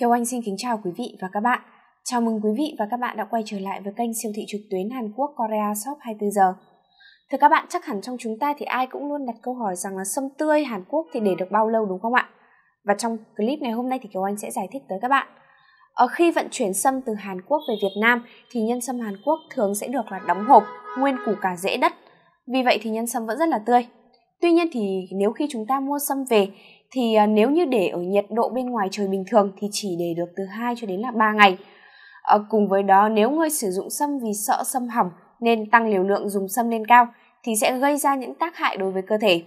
Kiều Anh xin kính chào quý vị và các bạn. Chào mừng quý vị và các bạn đã quay trở lại với kênh siêu thị trực tuyến Hàn Quốc Korea Shop 24 giờ. Thưa các bạn, chắc hẳn trong chúng ta thì ai cũng luôn đặt câu hỏi rằng là sâm tươi Hàn Quốc thì để được bao lâu đúng không ạ? Và trong clip ngày hôm nay thì Kiều Anh sẽ giải thích tới các bạn. Ở ờ, khi vận chuyển sâm từ Hàn Quốc về Việt Nam thì nhân sâm Hàn Quốc thường sẽ được là đóng hộp, nguyên củ cả rễ đất. Vì vậy thì nhân sâm vẫn rất là tươi. Tuy nhiên thì nếu khi chúng ta mua sâm về thì à, nếu như để ở nhiệt độ bên ngoài trời bình thường thì chỉ để được từ 2 cho đến là 3 ngày. À, cùng với đó nếu người sử dụng sâm vì sợ sâm hỏng nên tăng liều lượng dùng sâm lên cao thì sẽ gây ra những tác hại đối với cơ thể.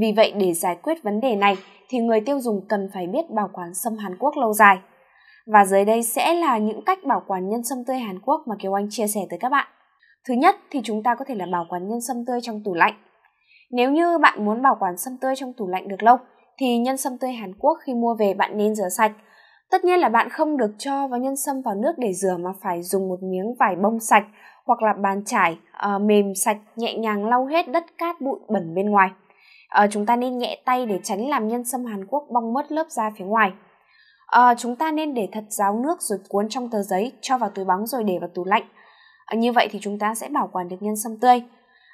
Vì vậy để giải quyết vấn đề này thì người tiêu dùng cần phải biết bảo quản sâm Hàn Quốc lâu dài. Và dưới đây sẽ là những cách bảo quản nhân sâm tươi Hàn Quốc mà Kiều Anh chia sẻ tới các bạn. Thứ nhất thì chúng ta có thể là bảo quản nhân sâm tươi trong tủ lạnh. Nếu như bạn muốn bảo quản sâm tươi trong tủ lạnh được lâu thì nhân sâm tươi Hàn Quốc khi mua về bạn nên rửa sạch. Tất nhiên là bạn không được cho vào nhân sâm vào nước để rửa mà phải dùng một miếng vải bông sạch hoặc là bàn chải à, mềm sạch nhẹ nhàng lau hết đất cát bụi bẩn bên ngoài. À, chúng ta nên nhẹ tay để tránh làm nhân sâm Hàn Quốc bong mất lớp da phía ngoài. À, chúng ta nên để thật ráo nước rồi cuốn trong tờ giấy, cho vào túi bóng rồi để vào tủ lạnh. À, như vậy thì chúng ta sẽ bảo quản được nhân sâm tươi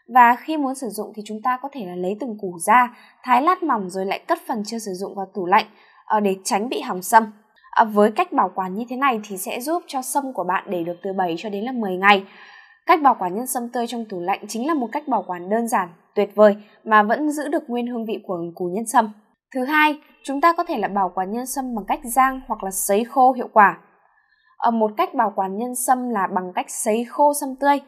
và khi muốn sử dụng thì chúng ta có thể là lấy từng củ ra thái lát mỏng rồi lại cất phần chưa sử dụng vào tủ lạnh ờ, để tránh bị hỏng sâm ờ, với cách bảo quản như thế này thì sẽ giúp cho sâm của bạn để được từ 7 cho đến là 10 ngày cách bảo quản nhân sâm tươi trong tủ lạnh chính là một cách bảo quản đơn giản tuyệt vời mà vẫn giữ được nguyên hương vị của củ nhân sâm thứ hai chúng ta có thể là bảo quản nhân sâm bằng cách rang hoặc là sấy khô hiệu quả ở ờ, một cách bảo quản nhân sâm là bằng cách sấy khô sâm tươi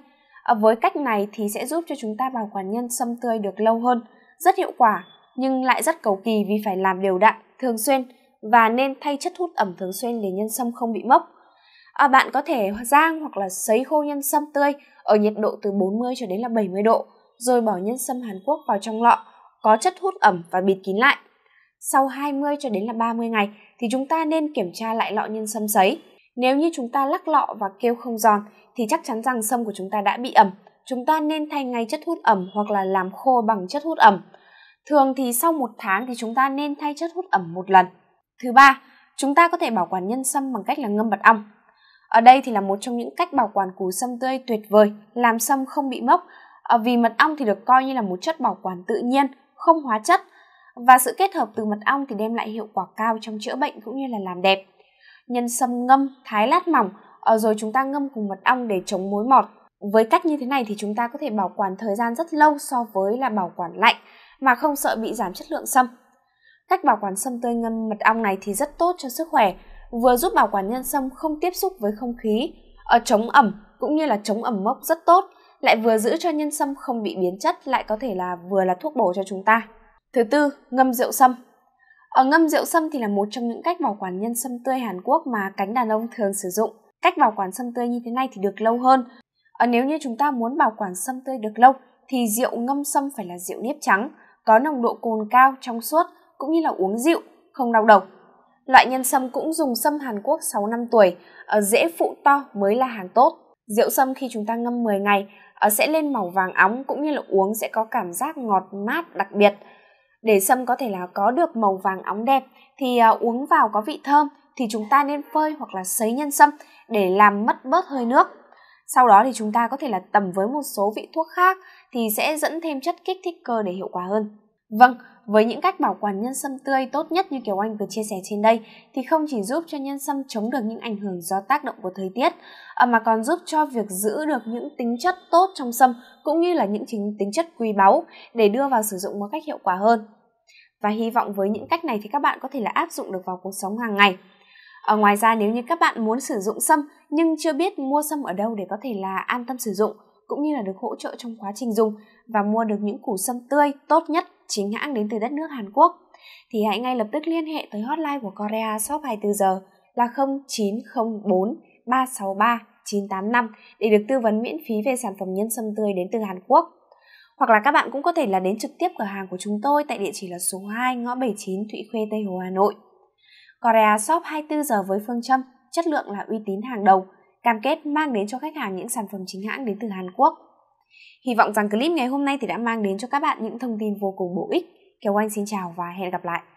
Ờ, với cách này thì sẽ giúp cho chúng ta bảo quản nhân sâm tươi được lâu hơn rất hiệu quả nhưng lại rất cầu kỳ vì phải làm đều đặn thường xuyên và nên thay chất hút ẩm thường xuyên để nhân sâm không bị mốc à, bạn có thể rang hoặc là sấy khô nhân sâm tươi ở nhiệt độ từ 40 cho đến là 70 độ rồi bỏ nhân sâm Hàn Quốc vào trong lọ có chất hút ẩm và bịt kín lại sau 20 cho đến là 30 ngày thì chúng ta nên kiểm tra lại lọ nhân sâm sấy. Nếu như chúng ta lắc lọ và kêu không giòn thì chắc chắn rằng sâm của chúng ta đã bị ẩm. Chúng ta nên thay ngay chất hút ẩm hoặc là làm khô bằng chất hút ẩm. Thường thì sau một tháng thì chúng ta nên thay chất hút ẩm một lần. Thứ ba, chúng ta có thể bảo quản nhân sâm bằng cách là ngâm mật ong. Ở đây thì là một trong những cách bảo quản củ sâm tươi tuyệt vời, làm sâm không bị mốc, à, vì mật ong thì được coi như là một chất bảo quản tự nhiên, không hóa chất và sự kết hợp từ mật ong thì đem lại hiệu quả cao trong chữa bệnh cũng như là làm đẹp. Nhân sâm ngâm, thái lát mỏng Ờ, rồi chúng ta ngâm cùng mật ong để chống mối mọt với cách như thế này thì chúng ta có thể bảo quản thời gian rất lâu so với là bảo quản lạnh mà không sợ bị giảm chất lượng sâm cách bảo quản sâm tươi ngâm mật ong này thì rất tốt cho sức khỏe vừa giúp bảo quản nhân sâm không tiếp xúc với không khí ở ờ, chống ẩm cũng như là chống ẩm mốc rất tốt lại vừa giữ cho nhân sâm không bị biến chất lại có thể là vừa là thuốc bổ cho chúng ta thứ tư ngâm rượu sâm ở ờ, ngâm rượu sâm thì là một trong những cách bảo quản nhân sâm tươi Hàn Quốc mà cánh đàn ông thường sử dụng Cách bảo quản sâm tươi như thế này thì được lâu hơn. À, nếu như chúng ta muốn bảo quản sâm tươi được lâu thì rượu ngâm sâm phải là rượu nếp trắng, có nồng độ cồn cao trong suốt cũng như là uống rượu, không đau đầu. Loại nhân sâm cũng dùng sâm Hàn Quốc 6 năm tuổi, ở ờ, dễ phụ to mới là hàng tốt. Rượu sâm khi chúng ta ngâm 10 ngày ở ờ, sẽ lên màu vàng óng cũng như là uống sẽ có cảm giác ngọt mát đặc biệt. Để sâm có thể là có được màu vàng óng đẹp thì uống vào có vị thơm thì chúng ta nên phơi hoặc là sấy nhân sâm để làm mất bớt hơi nước. Sau đó thì chúng ta có thể là tầm với một số vị thuốc khác thì sẽ dẫn thêm chất kích thích cơ để hiệu quả hơn. Vâng, với những cách bảo quản nhân sâm tươi tốt nhất như kiểu Anh vừa chia sẻ trên đây thì không chỉ giúp cho nhân sâm chống được những ảnh hưởng do tác động của thời tiết à, mà còn giúp cho việc giữ được những tính chất tốt trong sâm cũng như là những chính tính chất quý báu để đưa vào sử dụng một cách hiệu quả hơn. Và hy vọng với những cách này thì các bạn có thể là áp dụng được vào cuộc sống hàng ngày. Ở ờ, ngoài ra nếu như các bạn muốn sử dụng sâm nhưng chưa biết mua sâm ở đâu để có thể là an tâm sử dụng cũng như là được hỗ trợ trong quá trình dùng và mua được những củ sâm tươi tốt nhất chính hãng đến từ đất nước Hàn Quốc thì hãy ngay lập tức liên hệ tới hotline của Korea Shop 24 giờ là 0904 363 985 để được tư vấn miễn phí về sản phẩm nhân sâm tươi đến từ Hàn Quốc. Hoặc là các bạn cũng có thể là đến trực tiếp cửa hàng của chúng tôi tại địa chỉ là số 2 ngõ 79 Thụy Khuê Tây Hồ Hà Nội. Korea Shop 24 giờ với phương châm chất lượng là uy tín hàng đầu, cam kết mang đến cho khách hàng những sản phẩm chính hãng đến từ Hàn Quốc. Hy vọng rằng clip ngày hôm nay thì đã mang đến cho các bạn những thông tin vô cùng bổ ích. Kiều Anh xin chào và hẹn gặp lại.